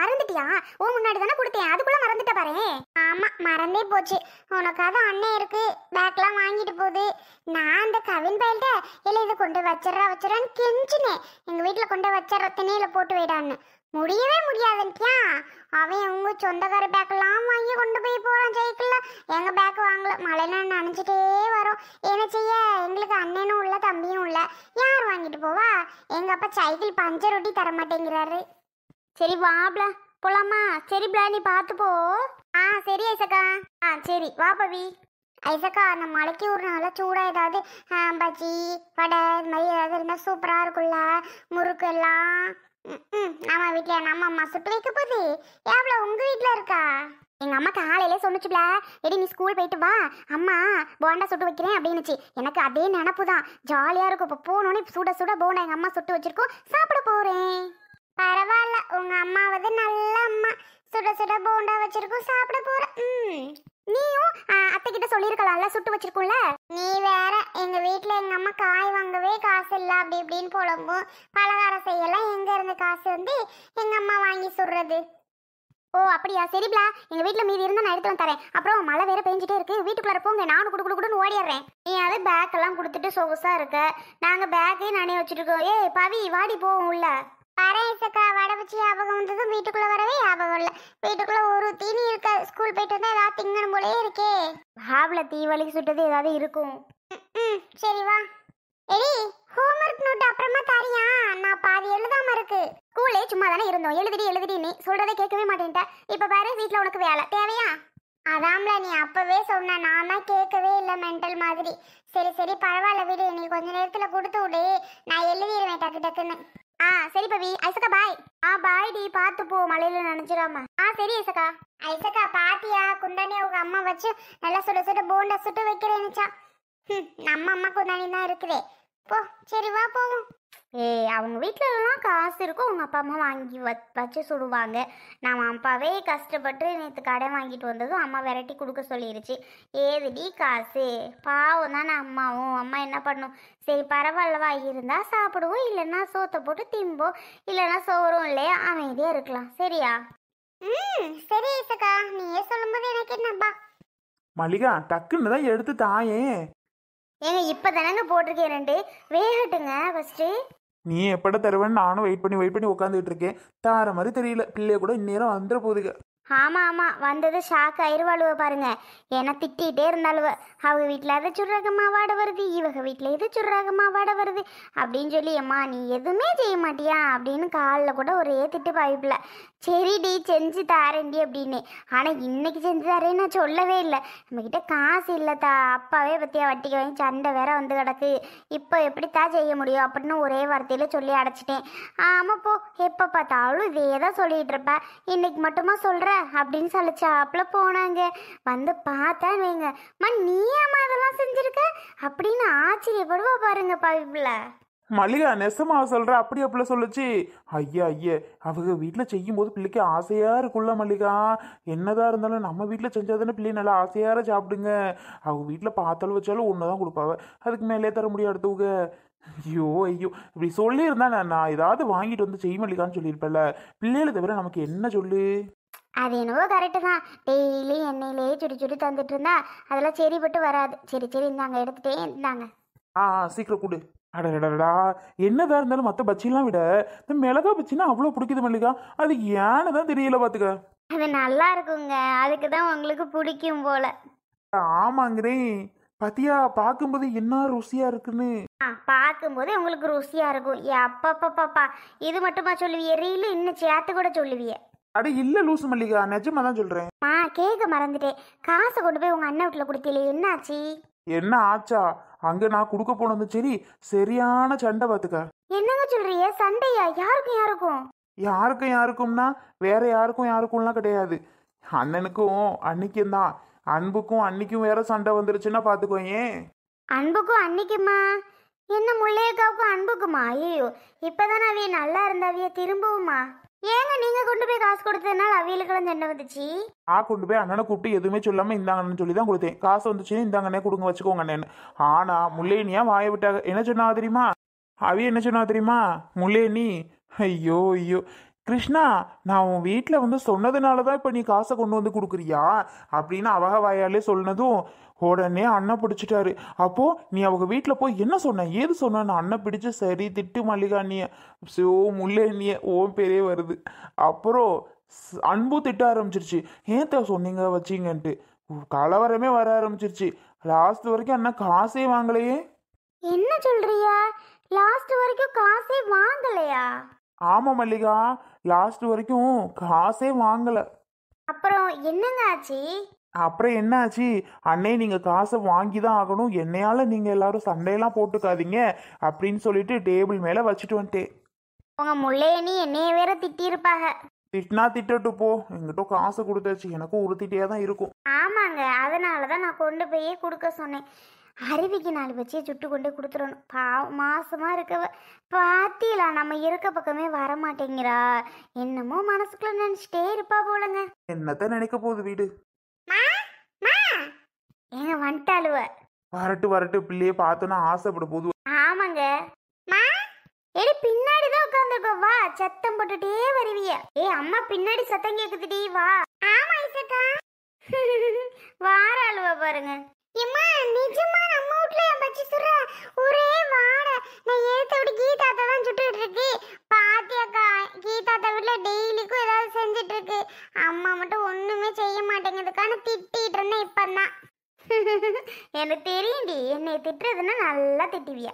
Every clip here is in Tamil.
மறந்துட்டியா உன் முன்னாடி தானே கொடுத்தேன் அதுக்குள்ள மறந்துட்ட பாரு ஆமா மறந்தே போச்சு உனக்காக அண்ணன் இருக்கு பேக்லாம் வாங்கிட்டு போகுது நான் அந்த கவின் பயில்கிட்ட இல்லை இதை கொண்டு வச்சிடறா வச்சிடறான்னு கெஞ்சினேன் எங்க வீட்டுல கொண்டு வச்சிடற திணையில போட்டு வைடான்னு முடியவே முடியாதுன்ட்டியா அவன் உங்க சொந்தக்கார பேக்கெல்லாம் வாங்கி கொண்டு போய் போறான் சைக்கிள்ல எங்க பேக் வாங்கல மழைனா நினைச்சிட்டே வரும் என்ன செய்ய எங்களுக்கு அண்ணனும் உள்ள தம்பியும் உள்ள யார் வாங்கிட்டு போவா எங்க அப்பா சைக்கிள் பஞ்சர் ஒட்டி தர மாட்டேங்கிறாரு சரி வாப்ல போலாமா சரி பிளா நீ பார்த்து போ ஆ சரி ஐசக்கா ஆ சரி வா பவி ஐசக்கா அந்த மலைக்கு ஒரு நாள் சூடாக ஏதாவது பஜ்ஜி வடை இது மாதிரி ஏதாவது இருந்தால் சூப்பராக இருக்கும்ல முறுக்கு எல்லாம் ம் நம்ம வீட்டில் நம்ம அம்மா சுட்டு வைக்க போகுது எவ்வளோ உங்கள் வீட்டில் இருக்கா எங்கள் அம்மா காலையிலே சொன்னிச்சுல எடி நீ ஸ்கூல் போயிட்டு வா அம்மா போண்டா சுட்டு வைக்கிறேன் அப்படின்னுச்சு எனக்கு அதே நினப்பு தான் ஜாலியாக இருக்கும் இப்போ போனோன்னே சுட சுட போண்டா எங்கள் அம்மா சுட்டு வச்சுருக்கோம் சாப்பிட போகிறேன் பரவாயில்ல உங்க அம்மாவது நல்ல அம்மா சுட சுட போண்டா வச்சிருக்கோம் சாப்பிட போற ம் நீயும் அத்தை கிட்ட சொல்லியிருக்கலாம்ல சுட்டு வச்சிருக்கும்ல நீ வேற எங்க வீட்டுல எங்க அம்மா காய் வாங்கவே காசு இல்ல அப்படி இப்படின்னு புலம்பும் பலகாரம் செய்யலாம் எங்க இருந்து காசு வந்து எங்க அம்மா வாங்கி சுடுறது ஓ அப்படியா சரிப்லா எங்க வீட்டுல மீதி இருந்தா நான் எடுத்து வந்து தரேன் அப்புறம் மழை வேற பெஞ்சிட்டே இருக்கு வீட்டுக்குள்ள போங்க நானும் குடு குடுன்னு ஓடிடுறேன் நீ அது பேக் எல்லாம் கொடுத்துட்டு சொகுசா இருக்க நாங்க பேக்கே நானே வச்சிருக்கோம் ஏய் பவி வாடி போவோம் உள்ள பரேசக்கா வடை ஞாபகம் வந்ததும் வீட்டுக்குள்ள வரவே ஞாபகம் இல்ல வீட்டுக்குள்ள ஒரு தீனி இருக்கா ஸ்கூல் போயிட்டு வந்தா ஏதாவது திங்கணும் போலே இருக்கே ஹாப்ல தீவலிக்கு சுட்டது ஏதாவது இருக்கும் சரி வா எடி ஹோம்ஒர்க் நோட் அப்புறமா நான் பாதி எழுதாம இருக்கு ஸ்கூலே சும்மா தானே இருந்தோம் எழுதுடி எழுதுடின்னு சொல்றதை கேட்கவே மாட்டேன்ட்ட இப்ப பாரு வீட்டுல உனக்கு வேலை தேவையா அதாம்ல நீ அப்பவே சொன்ன நான் தான் கேட்கவே இல்லை மென்டல் மாதிரி சரி சரி பரவாயில்ல விடு நீ கொஞ்ச நேரத்துல கொடுத்து விடு நான் எழுதிடுவேன் டக்கு டக்குன்னு ஆ சரி பவி ஐசக்கா பாய் ஆ பாய் டி பாத்து போ மலையில நினைச்சிடாம ஆ சரி ஐசகா ஐசக்கா பாத்தியா குந்தானி உங்க அம்மா வச்சு நல்லா சுட சுட போண்டா சுட்டு வைக்கிறேன்னுச்சா நம்ம அம்மா குந்தானி தான் இருக்குதே போ சரி வா போவோம் ஏ அவங்க வீட்டிலலாம் காசு இருக்கும் அவங்க அப்பா அம்மா வாங்கி வச்சு சுடுவாங்க நான் அப்பாவே கஷ்டப்பட்டு நேற்று கடை வாங்கிட்டு வந்ததும் அம்மா விரட்டி கொடுக்க சொல்லிருச்சு ஏதுடி காசு பாவம் தானே அம்மாவும் அம்மா என்ன பண்ணும் சரி பரவாயில்லவா இருந்தால் சாப்பிடுவோம் இல்லைன்னா சோத்தை போட்டு திம்போ இல்லைன்னா சோறும் இல்லையா அமைதியாக இருக்கலாம் சரியா ம் சரி இசக்கா நீயே சொல்லும்போது எனக்கு என்னப்பா மல்லிகா டக்குன்னு தான் எடுத்து தாயே ஏங்க இப்போ தானங்க போட்டிருக்கேன் ரெண்டு வேகட்டுங்க ஃபஸ்ட்டு நீ எப்பட தருவேன்னு நானும் வெயிட் பண்ணி வெயிட் பண்ணி உட்காந்துட்டு இருக்கேன் தார மாதிரி தெரியல பிள்ளைய கூட இந்நேரம் வந்துட போகுதுங்க ஆமாம் ஆமாம் வந்தது ஷாக் ஆயிடுவாளுவ பாருங்க ஏன்னா திட்டிகிட்டே இருந்தாளுவ அவங்க வீட்டில் அதை சுடுறாகம்மா வாட வருது இவங்க வீட்டில் எது சுடுறாகம்மா வாட வருது அப்படின்னு சொல்லி அம்மா நீ எதுவுமே செய்ய மாட்டியா அப்படின்னு காலில் கூட ஒரே திட்டு பாய்ப்பில் சரிடி செஞ்சு தாரேன்டி அப்படின்னு ஆனால் இன்னைக்கு செஞ்சு தாரேன்னு நான் சொல்லவே இல்லை நம்மக்கிட்ட காசு இல்லைத்தா அப்பாவே பற்றியா வட்டிக்கு வாங்கி சண்டை வேற வந்து கிடக்கு இப்போ எப்படித்தா செய்ய முடியும் அப்படின்னு ஒரே வார்த்தையில் சொல்லி அடைச்சிட்டேன் ஆமாம் போ எப்போ பார்த்தாலும் இதே தான் சொல்லிகிட்டு இருப்பேன் இன்னைக்கு மட்டுமா சொல்கிறேன் அப்படின்னு சொல்லிச்சாப்புல போனாங்க வந்து பார்த்தா வைங்க மா நீ அம்மா அதெல்லாம் செஞ்சிருக்க அப்படின்னு ஆச்சரியப்படுவா பாருங்க பவிப்புல மல்லிகா நெசமா சொல்ற அப்படி அப்பல சொல்லுச்சு ஐயா ஐயா அவங்க வீட்டில் செய்யும் போது பிள்ளைக்கு ஆசையா இருக்கும்ல மல்லிகா என்னதான் இருந்தாலும் நம்ம வீட்டில் செஞ்சாதானே பிள்ளை நல்லா ஆசையார சாப்பிடுங்க அவங்க வீட்டில் பார்த்தாலும் வச்சாலும் ஒண்ணுதான் தான் கொடுப்பாவ அதுக்கு மேலே தர முடியும் அடுத்தவங்க ஐயோ ஐயோ இப்படி சொல்லியிருந்தா நான் நான் ஏதாவது வாங்கிட்டு வந்து செய்ய மல்லிகான்னு சொல்லியிருப்பேன்ல பிள்ளைகளை தவிர நமக்கு என்ன சொல்லு அது என்னவோ கரெக்டு தான் டெய்லி எண்ணெயிலேயே சுடி சுடி தந்துட்டு இருந்தா அதெல்லாம் சரிப்பட்டு வராது சரி சரி இந்தாங்க எடுத்துட்டே இருந்தாங்க ஆ சீக்கிரம் கொடு அடடடா என்னதான் இருந்தாலும் மற்ற பச்சிலாம் விட இந்த மிளகா பச்சின்னா அவ்வளோ பிடிக்குது மல்லிகா அது ஏன்னு தான் தெரியல பார்த்துக்க அது நல்லா இருக்குங்க அதுக்கு தான் உங்களுக்கு பிடிக்கும் போல ஆமாங்கிறேன் பாத்தியா பார்க்கும்போது என்ன ருசியா இருக்குன்னு ஆ பார்க்கும்போது உங்களுக்கு ருசியா இருக்கும் ஏ அப்பா இது மட்டுமா சொல்லுவியே ரீலு இன்னும் சேர்த்து கூட சொல்லுவியே அட இல்ல லூசு மல்லிகா நிஜமா தான் சொல்றேன் ஆ கேக்க மறந்துட்டேன் காசு கொண்டு போய் உங்க அண்ணன் வீட்டுல கொடுத்தீல ஆச்சு என்ன ஆச்சா அங்க நான் கொடுக்க போனது சரி சரியான சண்டை பாத்துக்க என்னங்க சொல்றீங்க சண்டையா யாருக்கும் யாருக்கும் யாருக்கும் யாருக்கும்னா வேற யாருக்கும் யாருக்கும்லாம் கிடையாது அண்ணனுக்கும் அன்னைக்கும் தான் அன்புக்கும் அன்னைக்கும் வேற சண்டை வந்துருச்சுன்னா பாத்துக்கோ ஏன் அன்புக்கும் அன்னைக்குமா என்ன முள்ளையக்காவுக்கும் அன்புக்குமா ஐயோ இப்பதானே அவிய நல்லா இருந்தாவிய திரும்பவுமா ஏங்க நீங்க கொண்டு போய் காசு கொடுத்ததுனால அவியலுக்கெல்லாம் என்ன வந்துச்சு ஆ கொண்டு போய் அண்ணனை கூப்பிட்டு எதுவுமே சொல்லாம இந்தாங்கன்னு சொல்லி தான் கொடுத்தேன் காசு வந்துச்சுன்னு இந்தாங்கண்ணே கொடுங்க வச்சுக்கோங்க அண்ணன் ஆனா முல்லைனியா வாய விட்டாங்க என்ன சொன்னா தெரியுமா அவிய என்ன சொன்னா தெரியுமா முல்லேனி ஐயோ ஐயோ கிருஷ்ணா நான் உன் வீட்டில் வந்து சொன்னதுனால தான் இப்போ நீ காசை கொண்டு வந்து கொடுக்குறியா அப்படின்னு அவக வாயாலே சொன்னதும் உடனே அண்ணன் பிடிச்சிட்டாரு அப்போது நீ அவங்க வீட்டில் போய் என்ன சொன்ன ஏது சொன்ன அண்ணன் பிடிச்சி சரி திட்டு மல்லிகா நீ சிவோ முல்லேனிய ஓம் பேரே வருது அப்புறம் அன்பு திட்ட ஆரம்பிச்சிருச்சு ஏன் சொன்னீங்க வச்சிங்கன்ட்டு கலவரமே வர ஆரம்பிச்சிருச்சு லாஸ்ட் வரைக்கும் அண்ணா காசே வாங்கலையே என்ன சொல்றியா லாஸ்ட் வரைக்கும் காசே வாங்கலையா ஆமா மல்லிகா லாஸ்ட் வரைக்கும் காசே வாங்கலை அப்புறம் என்னங்க ஆச்சு அப்புறம் என்ன ஆச்சு அண்ணே நீங்க காசை வாங்கி தான் ஆகணும் என்னையால நீங்க எல்லாரும் சண்டையெல்லாம் போட்டுக்காதீங்க அப்படின்னு சொல்லிட்டு டேபிள் மேல வச்சுட்டு வந்துட்டேன் உங்க முள்ளையணி என்னைய வேற திட்டியிருப்பாங்க திட்டினா திட்டட்டு போ எங்கிட்ட காசு கொடுத்தாச்சு எனக்கும் உறுத்திட்டே தான் இருக்கும் ஆமாங்க அதனாலதான் தான் நான் கொண்டு போய் கொடுக்க சொன்னேன் அருவிக்கு நாலு வச்சு சுட்டு கொண்டு கொடுத்துடணும் பா மாசமா இருக்கவ பாத்தியிலா நம்ம இருக்க பக்கமே வர மாட்டேங்கிறா என்னமோ மனசுக்குள்ள நினச்சிட்டே இருப்பா போலங்க என்னத்தான் நினைக்க போகுது வீடு ஏங்க வந்துட்டாளுவ வரட்டு வரட்டு பிள்ளையே பார்த்தோன்னா ஆசைப்பட போது ஆமாங்க ஏடி பின்னாடி தான் உட்கார்ந்துருக்கோ வா சத்தம் போட்டுட்டே வருவிய ஏ அம்மா பின்னாடி சத்தம் கேக்குதுடி வா ஆமா இசக்கா அழுவ பாருங்க இம்மா நிஜமா நம்ம வீட்ல பச்சி சுற ஒரே வாட நான் ஏத்தோட கீதாத்த தான் சுட்டுட்டு இருக்கு பாத்தியாக்கா கீதாத்த வீட்ல டெய்லிக்கும் ஏதாவது செஞ்சுட்டு இருக்கு அம்மா மட்டும் ஒண்ணுமே செய்ய மாட்டேங்கிறதுக்கான திட்டிட்டு இருந்தேன் இப்பதான் எனக்கு தெரியும்டி என்னை திட்டுறதுன்னா நல்லா திட்டுவியா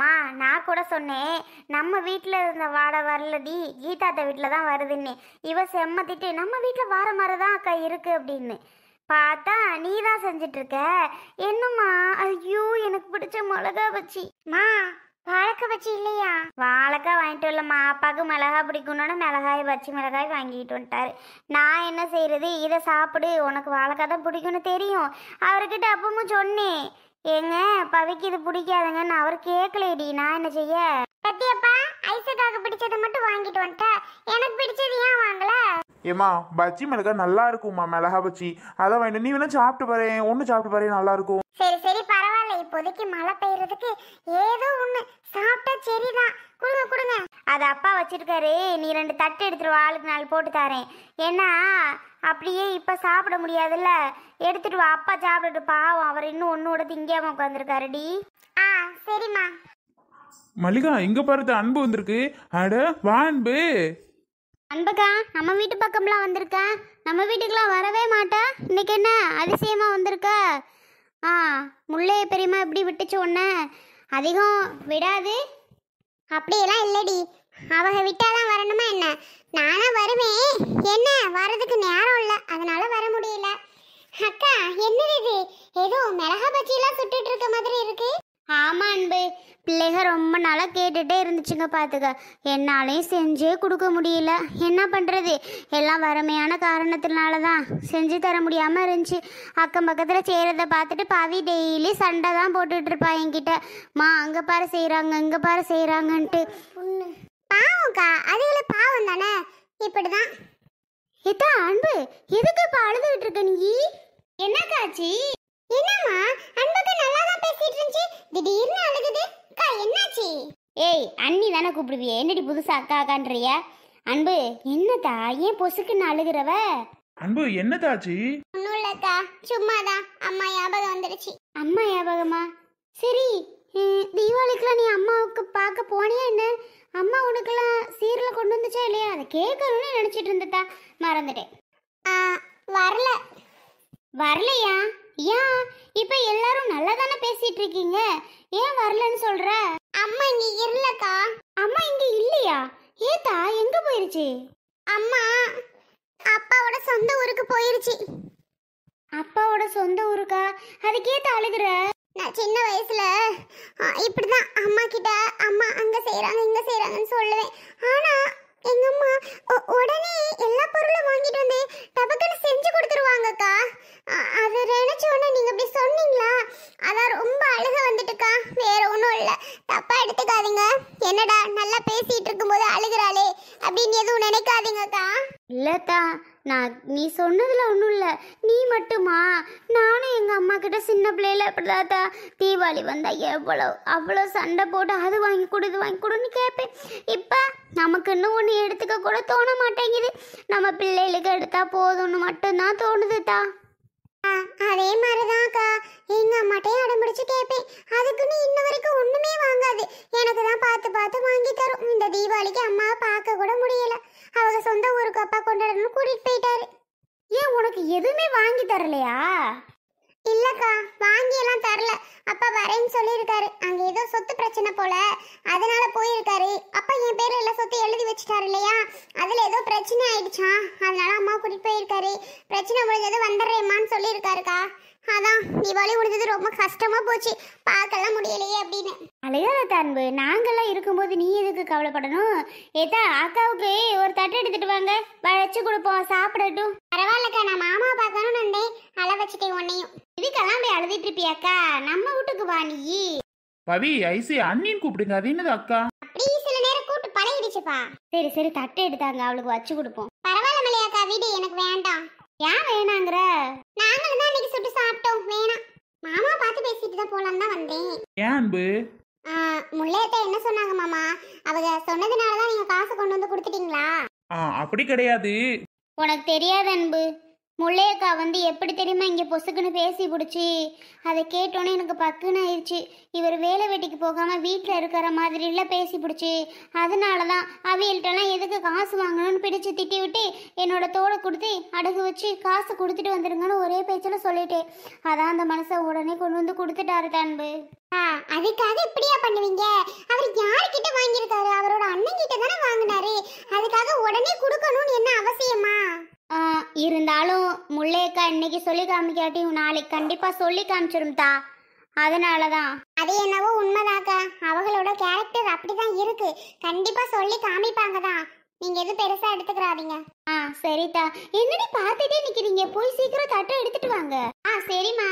மா நான் கூட சொன்னேன் நம்ம வீட்டில் இருந்த வாடை வரலடி கீதாத்தா வீட்டில் தான் வருதுன்னு இவ செம்ம திட்டு நம்ம வீட்டில் வார மாதிரி தான் அக்கா இருக்குது அப்படின்னு பார்த்தா நீ தான் இருக்க என்னம்மா ஐயோ எனக்கு பிடிச்ச மிளகா பச்சி மா வாழைக்காய் பச்சி இல்லையா வாழைக்காய் வாங்கிட்டு வரலம்மா அப்பாவுக்கு மிளகா பிடிக்கணும்னு மிளகாய் பச்சி மிளகாய் வாங்கிட்டு வந்துட்டாரு நான் என்ன செய்யறது இதை சாப்பிடு உனக்கு வாழைக்காய் தான் பிடிக்கும்னு தெரியும் அவர்கிட்ட அப்பவும் சொன்னேன் ஏங்க பவிக்கு இது பிடிக்காதுங்க நான் அவர் கேட்கலடி நான் என்ன செய்ய கட்டியப்பா ஐசக்காக பிடிச்சதை மட்டும் வாங்கிட்டு வந்துட்டேன் எனக்கு பிடிச்சது ஏன் வாங்கல ஏமா பஜ்ஜி மிளகா நல்லா இருக்கும்மா மிளகா பஜ்ஜி அதான் வேணும் நீ வேணா சாப்பிட்டு பாரு ஒன்னு சாப்பிட்டு பாரு நல்லா இருக்கும் சரி சரி பரவாயில்ல இப்போதைக்கு மழை பெய்யறதுக்கு ஏதோ ஒன்று சாப்பிட்டா சரிதான் கொடுங்க கொடுங்க அது அப்பா வச்சிருக்காரு நீ ரெண்டு தட்டு எடுத்துருவா ஆளுக்கு நாள் போட்டு தரேன் ஏன்னா அப்படியே இப்போ சாப்பிட முடியாதுல்ல எடுத்துட்டு வா அப்பா சாப்பிட்டுட்டு பாவம் அவர் இன்னும் ஒன்னோட திங்காம உட்காந்துருக்காரு டி ஆ சரிம்மா மல்லிகா இங்க பாருது அன்பு வந்திருக்கு அட வா அன்பு அன்பக்கா நம்ம வீட்டு பக்கம்லாம் வந்திருக்க நம்ம வீட்டுக்கெலாம் வரவே மாட்டேன் இன்னைக்கு என்ன அதிசயமாக வந்திருக்க ஆ முல்லைய பெரியம்மா எப்படி விட்டுச்சு ஒன்று அதிகம் விடாது அப்படியெல்லாம் இல்லைடி அவங்க விட்டாதான் வரணுமா என்ன நானும் வருவேன் என்ன வர்றதுக்கு நேரம் இல்லை அதனால வர முடியல அக்கா என்னது இது ஏதோ மிளகா பச்சியெல்லாம் சுட்டுட்டு இருக்க மாதிரி இருக்கு ஆமாம் அன்பு பிள்ளைக ரொம்ப நாளாக கேட்டுகிட்டே இருந்துச்சுங்க பார்த்துக்க என்னாலையும் செஞ்சே கொடுக்க முடியல என்ன பண்ணுறது எல்லாம் வறுமையான காரணத்தினால தான் செஞ்சு தர முடியாமல் இருந்துச்சு அக்கம் பக்கத்தில் செய்கிறத பார்த்துட்டு பாவி டெய்லி சண்டை தான் போட்டுட்ருப்பா என்கிட்ட மா அங்கே பாரு செய்கிறாங்க இங்கே பாரு செய்கிறாங்கன்ட்டு பாவம்க்கா அதுகளை பாவம் தானே இப்படி தான் அன்பு எதுக்கு இப்போ அழுதுகிட்டு இருக்க நீ என்னக்காச்சி என்னம்மா அன்புக்கு நல்லா பேசிட்டு இருந்துச்சு திடீர்னு அழுகுது அக்கா என்னாச்சு ஏய் அண்ணி தானே கூப்பிடுவியே என்னடி புதுசா அக்கா அக்கான்றிய அன்பு என்னதா ஏன் பொசுக்குன்னு அழுகிறவ அன்பு என்னதாச்சு ஒன்றும் சும்மாதான் அம்மா ஞாபகம் வந்துடுச்சு அம்மா ஞாபகமா சரி ஹம், தீபாவளிக்குலாம் நீ அம்மாவுக்கு பார்க்க போனியா என்ன அம்மா உனக்கெல்லாம் சீரில் கொண்டு வந்துச்சா இல்லையா அதை கேட்கணும்னு நினச்சிட்டு இருந்ததா மறந்துட்டேன் வரல வரலையா ஏன் இப்போ எல்லாரும் நல்லா தானே பேசிட்டு இருக்கீங்க ஏன் வரலன்னு சொல்ற அம்மா இங்க இல்லக்கா அம்மா இங்க இல்லையா ஏத்தா எங்க போயிருச்சு அம்மா அப்பாவோட சொந்த ஊருக்கு போயிருச்சு அப்பாவோட சொந்த ஊருக்கா அதுக்கேத்த அழுகுற நான் சின்ன வயசுல இப்படிதான் அம்மா கிட்ட அம்மா அங்க செய்யறாங்க இங்க செய்யறாங்கன்னு சொல்லுவேன் ஆனா எங்க அம்மா உடனே எல்லா பொருளும் வாங்கிட்டு வந்து டபக்குன்னு செஞ்சு கொடுத்துருவாங்கக்கா அது நினைச்ச உடனே நீங்க இப்படி சொன்னீங்களா அதான் ரொம்ப அழுக வந்துட்டுக்கா வேற ஒன்றும் இல்லை தப்பா எடுத்துக்காதீங்க என்னடா நல்லா பேசிட்டு இருக்கும்போது அழுகிறாளே அப்படின்னு எதுவும் நினைக்காதீங்கக்கா இல்லத்தா நான் நீ சொன்னதில் ஒன்றும் இல்லை நீ மட்டுமா நானும் எங்கள் அம்மா கிட்ட சின்ன பிள்ளையில இப்படிதாத்தா தீபாவளி வந்தால் எவ்வளோ அவ்வளோ சண்டை போட்டு அது வாங்கி கொடு இது வாங்கி கொடுன்னு கேட்பேன் இப்போ நமக்கு இன்னும் ஒன்று எடுத்துக்க கூட தோண மாட்டேங்குது நம்ம பிள்ளைகளுக்கு எடுத்தால் போதும்னு மட்டும்தான் தோணுதுதா அதே மாதிரிதான் அக்கா எங்க அம்மாட்டையும் அடம் கேட்பேன் அதுக்குன்னு இன்ன வரைக்கும் ஒண்ணுமே வாங்காது எனக்கு தான் பார்த்து பார்த்து வாங்கி தரும் இந்த தீபாவளிக்கு அம்மாவை பார்க்க கூட முடியல அவங்க சொந்த ஊருக்கு அப்பா கொண்டாடணும்னு கூட்டிட்டு போயிட்டாரு ஏன் உனக்கு எதுவுமே வாங்கி தரலையா இல்லக்கா வாங்கி எல்லாம் தரல அப்பா வரேன்னு சொல்லியிருக்காரு அங்க ஏதோ சொத்து பிரச்சனை போல அதனால போயிருக்காரு அப்பா என் பேர்ல எல்லா சொத்து எழுதி வச்சுட்டாரு இல்லையா அதுல ஏதோ பிரச்சனை ஆயிடுச்சா அதனால அம்மா கூட்டிட்டு போயிருக்காரு பிரச்சனை முடிஞ்சது வந்துடுறேம்மான்னு சொல்லியிருக்காருக்கா அதான் தீபாவளி முடிஞ்சது ரொம்ப கஷ்டமா போச்சு பார்க்கலாம் முடியலையே அப்படின்னு அலையாத தன்பு நாங்கெல்லாம் இருக்கும்போது நீ எதுக்கு கவலைப்படணும் ஏதா அக்காவுக்கு ஒரு தட்டு எடுத்துட்டு வாங்க வச்சு கொடுப்போம் சாப்பிடட்டும் பரவாயில்லக்கா நான் மாமா பார்க்கணும்னு வந்தேன் அழ வச்சுட்டேன் உன்னையும் இதுக்கெல்லாம் போய் அழுதிட்டு இருப்பியாக்கா நம்ம வீட்டுக்கு வா நீ பவி ஐசி அண்ணின் கூப்பிடுங்க அது என்னது அக்கா அப்படி சில நேரம் கூட்டு பழகிடுச்சுப்பா சரி சரி தட்டு எடுத்தாங்க அவளுக்கு வச்சு கொடுப்போம் பரவாயில்ல மலையாக்கா வீடு எனக்கு வேண்டாம் ஏன் வேணாங்கிற நாங்களும் தான் அன்னைக்கு சுட்டு சாப்பிட்டோம் வேணாம் மாமா பார்த்து பேசிட்டு தான் போலாம் தான் வந்தேன் ஏன் அன்பு முல்லையத்தை என்ன சொன்னாங்க மாமா அவங்க சொன்னதுனால தான் நீங்க காசு கொண்டு வந்து கொடுத்துட்டீங்களா அப்படி கிடையாது உனக்கு தெரியாது அன்பு முள்ளையக்கா வந்து எப்படி தெரியுமா இங்கே பொசுக்குன்னு பேசி பிடிச்சி அதை கேட்டோன்னே எனக்கு பக்குன்னு ஆயிடுச்சு இவர் வேலை வெட்டிக்கு போகாமல் வீட்டில் இருக்கிற மாதிரிலாம் பேசி பிடிச்சி அதனால தான் அவியல்கிட்டலாம் எதுக்கு காசு வாங்கணும்னு பிடிச்சி திட்டி விட்டு என்னோட தோலை கொடுத்து அடகு வச்சு காசு கொடுத்துட்டு வந்துருங்கன்னு ஒரே பேச்சில் சொல்லிட்டேன் அதான் அந்த மனசை உடனே கொண்டு வந்து கொடுத்துட்டாரு தன்பு அதுக்காக இப்படியா பண்ணுவீங்க அவர் யாருக்கிட்ட வாங்கியிருக்காரு அவரோட அண்ணன் கிட்ட தானே வாங்கினாரு அதுக்காக உடனே கொடுக்கணும்னு என்ன அவசியமா இருந்தாலும் முல்லையக்கா இன்னைக்கு சொல்லி காமிக்காட்டி நாளைக்கு கண்டிப்பா சொல்லி காமிச்சிரும்தா அதனால தான் அது என்னவோ உண்மைதாக்கா அவங்களோட கேரக்டர் அப்படிதான் இருக்கு கண்டிப்பா சொல்லி காமிப்பாங்க தான் நீங்க எதுவும் பெருசா எடுத்துக்கிறாதீங்க ஆ சரிதா என்னடி பார்த்துட்டே நிக்கிறீங்க போய் சீக்கிரம் தட்டை எடுத்துட்டு வாங்க ஆ சரிம்மா